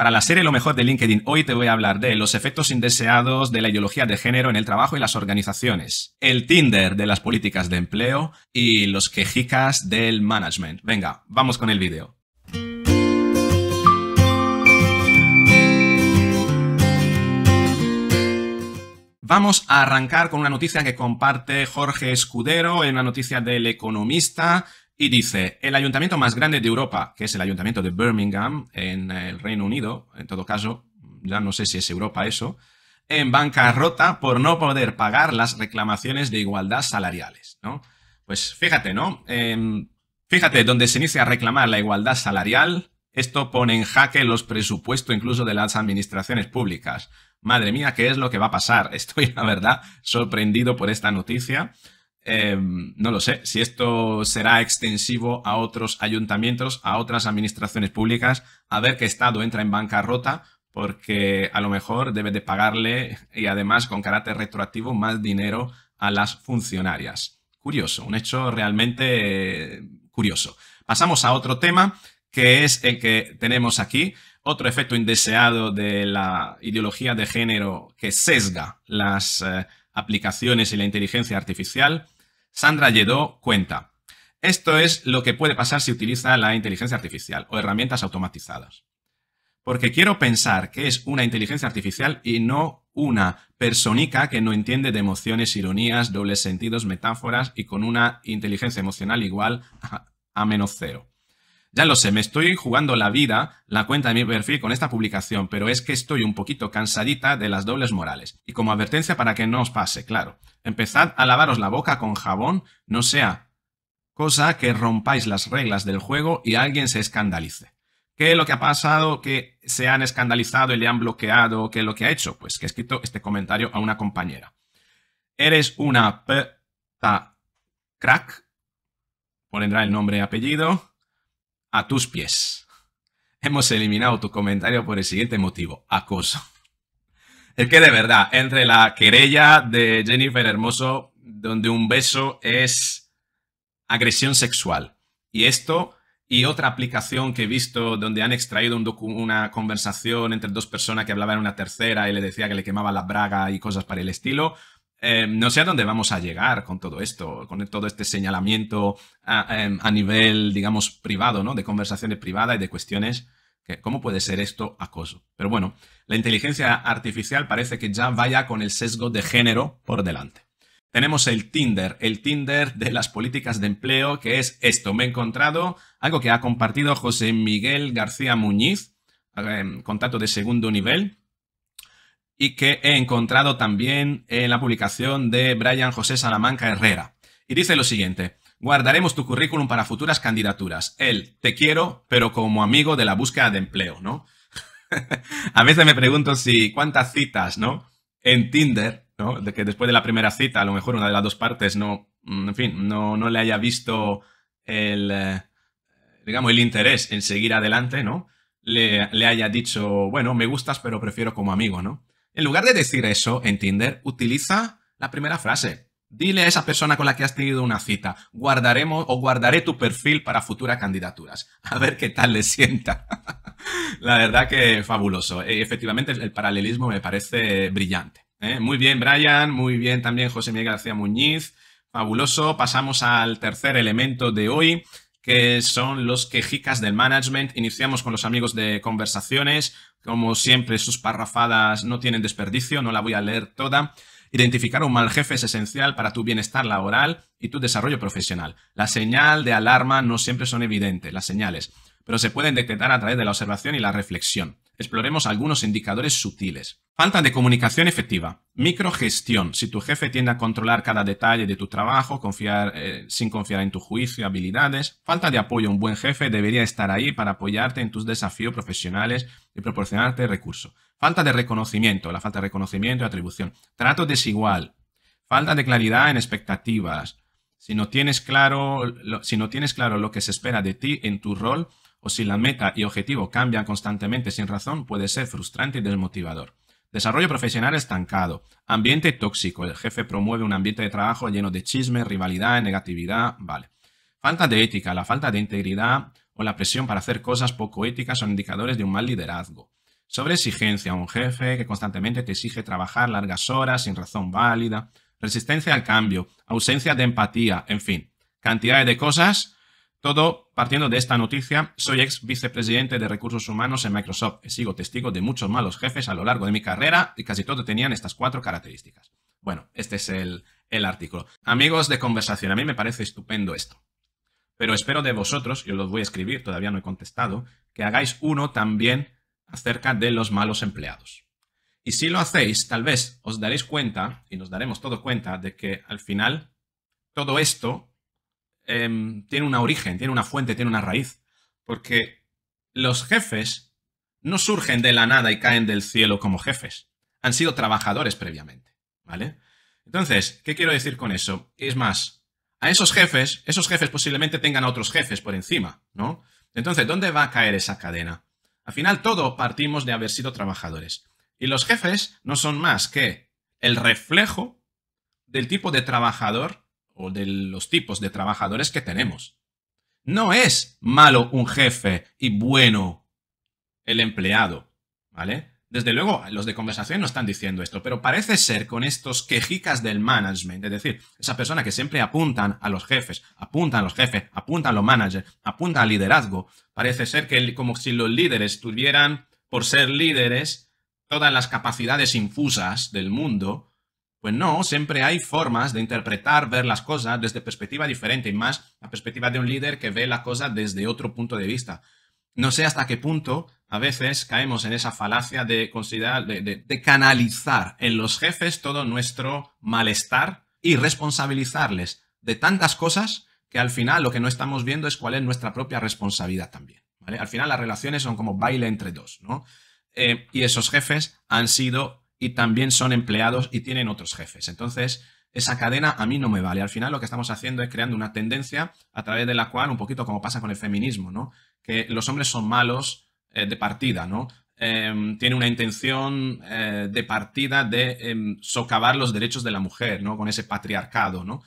Para la serie Lo mejor de LinkedIn, hoy te voy a hablar de los efectos indeseados de la ideología de género en el trabajo y las organizaciones, el Tinder de las políticas de empleo y los quejicas del management. Venga, vamos con el vídeo. Vamos a arrancar con una noticia que comparte Jorge Escudero, en la noticia del Economista, y dice, el ayuntamiento más grande de Europa, que es el ayuntamiento de Birmingham, en el Reino Unido, en todo caso, ya no sé si es Europa eso, en bancarrota por no poder pagar las reclamaciones de igualdad salariales, ¿no? Pues fíjate, ¿no? Em, fíjate, donde se inicia a reclamar la igualdad salarial, esto pone en jaque los presupuestos incluso de las administraciones públicas. Madre mía, ¿qué es lo que va a pasar? Estoy, la verdad, sorprendido por esta noticia. Em, no lo sé si esto será extensivo a otros ayuntamientos, a otras administraciones públicas, a ver qué Estado entra en bancarrota, porque a lo mejor debe de pagarle y además con carácter retroactivo más dinero a las funcionarias. Curioso, un hecho realmente eh, curioso. Pasamos a otro tema que es el que tenemos aquí, otro efecto indeseado de la ideología de género que sesga las eh, aplicaciones y la inteligencia artificial. Sandra Lledó cuenta, esto es lo que puede pasar si utiliza la inteligencia artificial o herramientas automatizadas. Porque quiero pensar que es una inteligencia artificial y no una personica que no entiende de emociones, ironías, dobles sentidos, metáforas y con una inteligencia emocional igual a menos cero. Ya lo sé, me estoy jugando la vida, la cuenta de mi perfil con esta publicación, pero es que estoy un poquito cansadita de las dobles morales. Y como advertencia para que no os pase, claro, empezad a lavaros la boca con jabón, no sea cosa que rompáis las reglas del juego y alguien se escandalice. ¿Qué es lo que ha pasado? Que se han escandalizado y le han bloqueado. ¿Qué es lo que ha hecho? Pues que he escrito este comentario a una compañera. Eres una p crack. Pondrá el nombre y apellido a tus pies. Hemos eliminado tu comentario por el siguiente motivo, acoso. Es que de verdad, entre la querella de Jennifer Hermoso, donde un beso es agresión sexual, y esto y otra aplicación que he visto donde han extraído una conversación entre dos personas que hablaban una tercera y le decía que le quemaba la braga y cosas para el estilo, Em, no sé a dónde vamos a llegar con todo esto, con todo este señalamiento em, a, nivel, digamos, privado, ¿no? De conversaciones privadas y de cuestiones. Que, ¿Cómo puede ser esto acoso? Pero bueno, la inteligencia artificial parece que ya vaya con el sesgo de género por delante. Tenemos el Tinder, el Tinder de las políticas de empleo, que es esto. Me he encontrado algo que ha compartido José Miguel García Muñiz, em, contacto de segundo nivel, y que he encontrado también en la publicación de Brian José Salamanca Herrera. Y dice lo siguiente, guardaremos tu currículum para futuras candidaturas. Él, te quiero, pero como amigo de la búsqueda de empleo, ¿no? a veces me pregunto si cuántas citas, ¿no? En Tinder, ¿no? De que después de la primera cita, a lo mejor una de las dos partes no, mm, en fin, no, no le haya visto el, eh, digamos, el interés en seguir adelante, ¿no? le haya dicho, bueno, me gustas, pero prefiero como amigo, ¿no? En lugar de decir eso en Tinder, utiliza la primera frase. Dile a esa persona con la que has tenido una cita, guardaremos o guardaré tu perfil para futuras candidaturas. A ver qué tal le sienta. la verdad que fabuloso. Eh, efectivamente, el paralelismo me parece brillante. ¿eh? Muy bien, Brian. Muy bien también José Miguel García Muñiz. Fabuloso. Pasamos al tercer elemento de hoy, que son los quejicas del management. Iniciamos con los amigos de conversaciones. Como siempre, sus parrafadas no tienen desperdicio, no la voy a leer toda. Identificar un mal jefe es esencial para tu bienestar laboral y tu desarrollo profesional. La señal de alarma no siempre son evidentes, las señales, pero se pueden detectar a través de la observación y la reflexión exploremos algunos indicadores sutiles. Falta de comunicación efectiva. Microgestión. Si tu jefe tiende a controlar cada detalle de tu trabajo confiar, eh, sin confiar en tu juicio y habilidades. Falta de apoyo. Un buen jefe debería estar ahí para apoyarte en tus desafíos profesionales y proporcionarte recursos. Falta de reconocimiento. La falta de reconocimiento y atribución. Trato desigual. Falta de claridad en expectativas. Si no tienes claro, si no tienes claro lo que se espera de ti en tu rol, o si la meta y objetivo cambian constantemente sin razón, puede ser frustrante y desmotivador. Desarrollo profesional estancado. Ambiente tóxico. El jefe promueve un ambiente de trabajo lleno de chismes, rivalidad, negatividad. Vale. Falta de ética. La falta de integridad o la presión para hacer cosas poco éticas son indicadores de un mal liderazgo. Sobre exigencia, Un jefe que constantemente te exige trabajar largas horas sin razón válida. Resistencia al cambio. Ausencia de empatía. En fin. Cantidades de cosas todo partiendo de esta noticia, soy ex vicepresidente de recursos humanos en Microsoft y sigo testigo de muchos malos jefes a lo largo de mi carrera y casi todos tenían estas cuatro características. Bueno, este es el, el artículo. Amigos de conversación, a mí me parece estupendo esto. Pero espero de vosotros, yo los voy a escribir, todavía no he contestado, que hagáis uno también acerca de los malos empleados. Y si lo hacéis, tal vez os daréis cuenta, y nos daremos todo cuenta, de que al final todo esto Em, tiene un origen, tiene una fuente, tiene una raíz. Porque los jefes no surgen de la nada y caen del cielo como jefes. Han sido trabajadores previamente, ¿vale? Entonces, ¿qué quiero decir con eso? Es más, a esos jefes, esos jefes posiblemente tengan a otros jefes por encima, ¿no? Entonces, ¿dónde va a caer esa cadena? Al final todo partimos de haber sido trabajadores. Y los jefes no son más que el reflejo del tipo de trabajador o de los tipos de trabajadores que tenemos. No es malo un jefe y bueno el empleado, ¿vale? Desde luego, los de conversación no están diciendo esto, pero parece ser con estos quejicas del management, es decir, esa persona que siempre apuntan a los jefes, apuntan a los jefes, apuntan a los managers, apuntan al liderazgo, parece ser que como si los líderes tuvieran, por ser líderes, todas las capacidades infusas del mundo pues no, siempre hay formas de interpretar, ver las cosas desde perspectiva diferente y más la perspectiva de un líder que ve la cosa desde otro punto de vista. No sé hasta qué punto a veces caemos en esa falacia de considerar, de, canalizar en los jefes todo nuestro malestar y responsabilizarles de tantas cosas que al final lo que no estamos viendo es cuál es nuestra propia responsabilidad también. Al final las relaciones son como baile entre dos, ¿no? Eh, y esos jefes han sido y también son empleados y tienen otros jefes. Entonces, esa cadena a mí no me vale. Al final lo que estamos haciendo es creando una tendencia a través de la cual, un poquito como pasa con el feminismo, ¿no? Que los hombres son malos eh, de partida, ¿no? Em, tiene una intención eh, de partida de em, socavar los derechos de la mujer, ¿no? Con ese patriarcado, ¿no?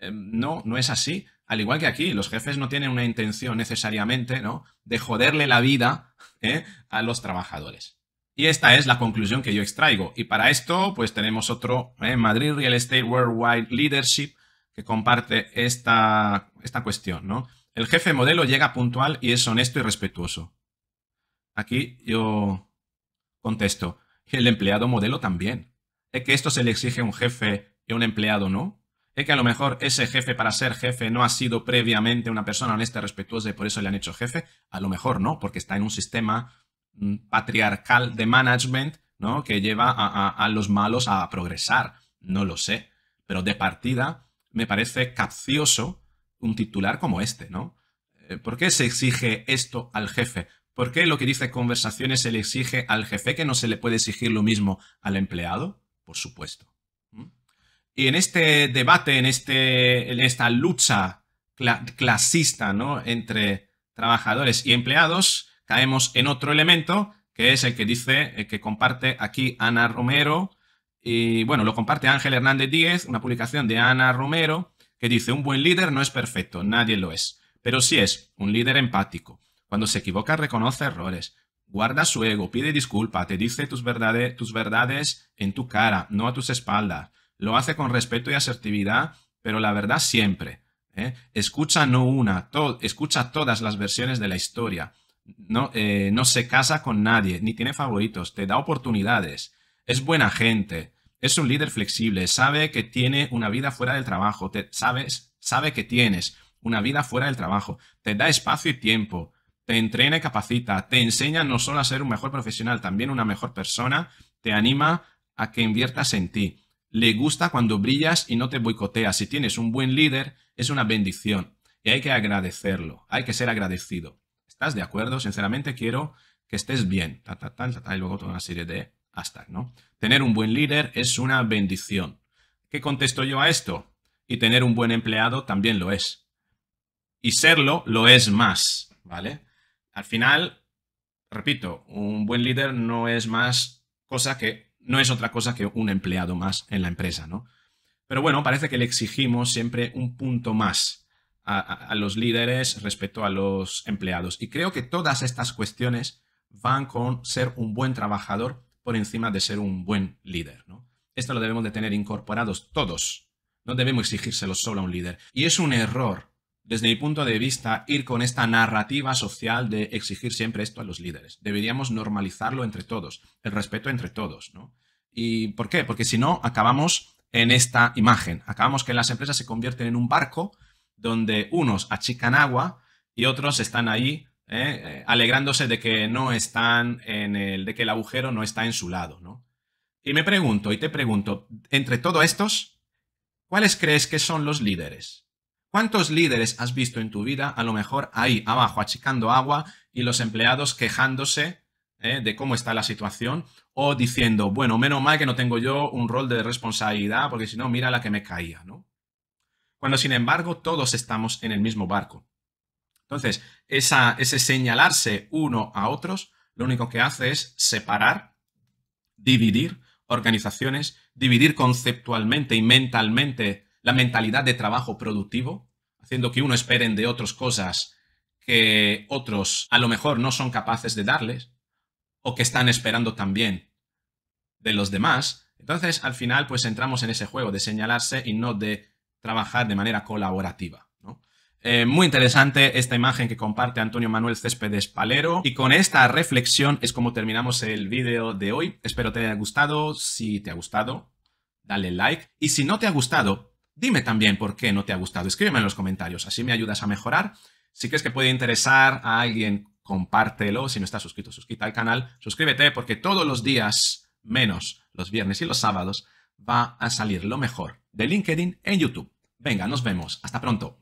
Em, no, no es así. Al igual que aquí, los jefes no tienen una intención necesariamente, ¿no? De joderle la vida ¿eh? a los trabajadores. Y esta es la conclusión que yo extraigo. Y para esto, pues tenemos otro, en eh, Madrid Real Estate Worldwide Leadership, que comparte esta, esta cuestión, ¿no? El jefe modelo llega puntual y es honesto y respetuoso. Aquí yo contesto. Y el empleado modelo también. Es ¿Eh que esto se le exige a un jefe y a un empleado, ¿no? Es ¿Eh que a lo mejor ese jefe para ser jefe no ha sido previamente una persona honesta, y respetuosa y por eso le han hecho jefe. A lo mejor no, porque está en un sistema patriarcal de management, ¿no? Que lleva a, los malos a progresar. No lo sé. Pero de partida me parece capcioso un titular como este, ¿no? Eh, ¿Por qué se exige esto al jefe? ¿Por qué lo que dice conversaciones se le exige al jefe que no se le puede exigir lo mismo al empleado? Por supuesto. ¿Mm? Y en este debate, en, este, en esta lucha clasista ¿no? entre trabajadores y empleados, caemos en otro elemento, que es el que dice, eh, que comparte aquí Ana Romero, y bueno, lo comparte Ángel Hernández Díez, una publicación de Ana Romero, que dice, un buen líder no es perfecto, nadie lo es, pero sí es un líder empático. Cuando se equivoca reconoce errores, guarda su ego, pide disculpa, te dice tus, verdades en tu cara, no a tus espaldas. Lo hace con respeto y asertividad, pero la verdad siempre. ¿eh? Escucha no una, escucha todas las versiones de la historia no, eh, no se casa con nadie, ni tiene favoritos, te da oportunidades, es buena gente, es un líder flexible, sabe que tiene una vida fuera del trabajo, sabes, sabe que tienes una vida fuera del trabajo, te da espacio y tiempo, te entrena y capacita, te enseña no solo a ser un mejor profesional, también una mejor persona, te anima a que inviertas en ti. Le gusta cuando brillas y no te boicotea. Si tienes un buen líder, es una bendición y hay que agradecerlo, hay que ser agradecido. ¿Estás de acuerdo? Sinceramente quiero que estés bien. Ta, y luego toda una serie de hashtag, ¿no? Tener un buen líder es una bendición. ¿Qué contesto yo a esto? Y tener un buen empleado también lo es. Y serlo lo es más, ¿vale? Al final, repito, un buen líder no es más cosa que, no es otra cosa que un empleado más en la empresa, ¿no? Pero bueno, parece que le exigimos siempre un punto más a, los líderes respecto a los empleados. Y creo que todas estas cuestiones van con ser un buen trabajador por encima de ser un buen líder. ¿no? Esto lo debemos de tener incorporados todos. No debemos exigírselo solo a un líder. Y es un error, desde mi punto de vista, ir con esta narrativa social de exigir siempre esto a los líderes. Deberíamos normalizarlo entre todos, el respeto entre todos. ¿Y por qué? Porque si no, acabamos en esta imagen. Acabamos que las empresas se convierten en un barco donde unos achican agua y otros están ahí eh, eh, alegrándose de que no están en el, de que el agujero no está en su lado, ¿no? Y me pregunto, y te pregunto, entre todos estos, ¿cuáles crees que son los líderes? ¿Cuántos líderes has visto en tu vida, a lo mejor ahí abajo, achicando agua y los empleados quejándose eh, de cómo está la situación o diciendo, bueno, menos mal que no tengo yo un rol de responsabilidad porque si no, mira la que me caía, ¿no? cuando sin embargo todos estamos en el mismo barco. Entonces, ese señalarse uno a otros, lo único que hace es separar, dividir organizaciones, dividir conceptualmente y mentalmente la mentalidad de trabajo productivo, haciendo que uno esperen de otros cosas que otros a lo mejor no son capaces de darles o que están esperando también de los demás. Entonces, al final, pues entramos en ese juego de señalarse y no de trabajar de manera colaborativa. Eh, muy interesante esta imagen que comparte Antonio Manuel Céspedes Palero. Y con esta reflexión es como terminamos el vídeo de hoy. Espero te haya gustado. Si te ha gustado, dale like. Y si no te ha gustado, dime también por qué no te ha gustado. Escríbeme en los comentarios, así me ayudas a mejorar. Si crees que puede interesar a alguien, compártelo. Si no estás suscrito, suscríbete al canal. Suscríbete porque todos los días, menos los viernes y los sábados, va a salir lo mejor de LinkedIn en YouTube. Venga, nos vemos. Hasta pronto.